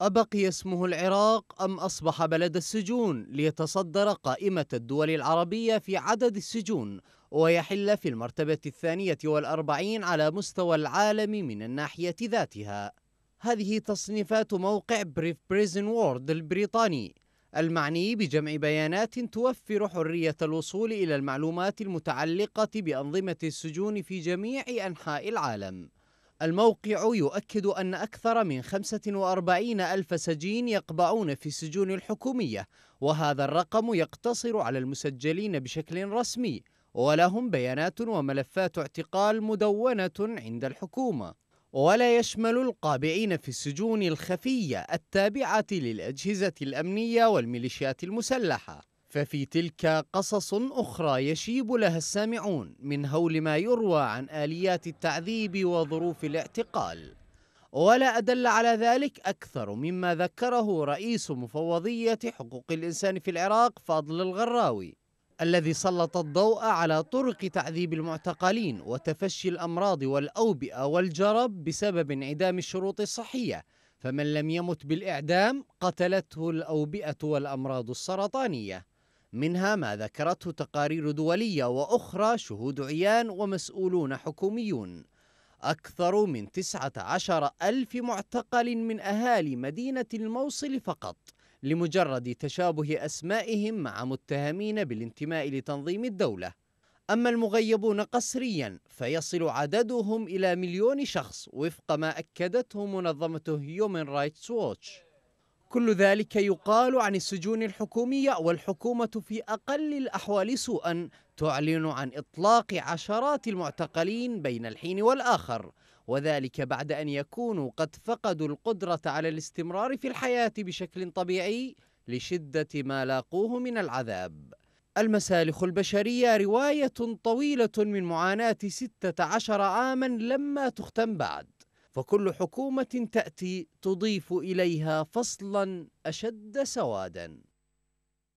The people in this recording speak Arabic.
أبقي اسمه العراق أم أصبح بلد السجون ليتصدر قائمة الدول العربية في عدد السجون ويحل في المرتبة الثانية والأربعين على مستوى العالم من الناحية ذاتها هذه تصنيفات موقع بريف بريزن وورد البريطاني المعني بجمع بيانات توفر حرية الوصول إلى المعلومات المتعلقة بأنظمة السجون في جميع أنحاء العالم الموقع يؤكد أن أكثر من 45 ألف سجين يقبعون في السجون الحكومية وهذا الرقم يقتصر على المسجلين بشكل رسمي ولهم بيانات وملفات اعتقال مدونة عند الحكومة ولا يشمل القابعين في السجون الخفية التابعة للأجهزة الأمنية والميليشيات المسلحة ففي تلك قصص أخرى يشيب لها السامعون من هول ما يروى عن آليات التعذيب وظروف الاعتقال ولا أدل على ذلك أكثر مما ذكره رئيس مفوضية حقوق الإنسان في العراق فاضل الغراوي الذي سلط الضوء على طرق تعذيب المعتقلين وتفشي الأمراض والأوبئة والجرب بسبب انعدام الشروط الصحية فمن لم يمت بالإعدام قتلته الأوبئة والأمراض السرطانية منها ما ذكرته تقارير دولية وأخرى شهود عيان ومسؤولون حكوميون أكثر من 19 ألف معتقل من أهالي مدينة الموصل فقط لمجرد تشابه أسمائهم مع متهمين بالانتماء لتنظيم الدولة أما المغيبون قسريا فيصل عددهم إلى مليون شخص وفق ما أكدته منظمة هيومن رايتس ووتش كل ذلك يقال عن السجون الحكومية والحكومة في أقل الأحوال سوءا تعلن عن إطلاق عشرات المعتقلين بين الحين والآخر وذلك بعد أن يكونوا قد فقدوا القدرة على الاستمرار في الحياة بشكل طبيعي لشدة ما لاقوه من العذاب المسالخ البشرية رواية طويلة من معاناة 16 عاما لما تختم بعد فكل حكومة تأتي تضيف إليها فصلا أشد سوادا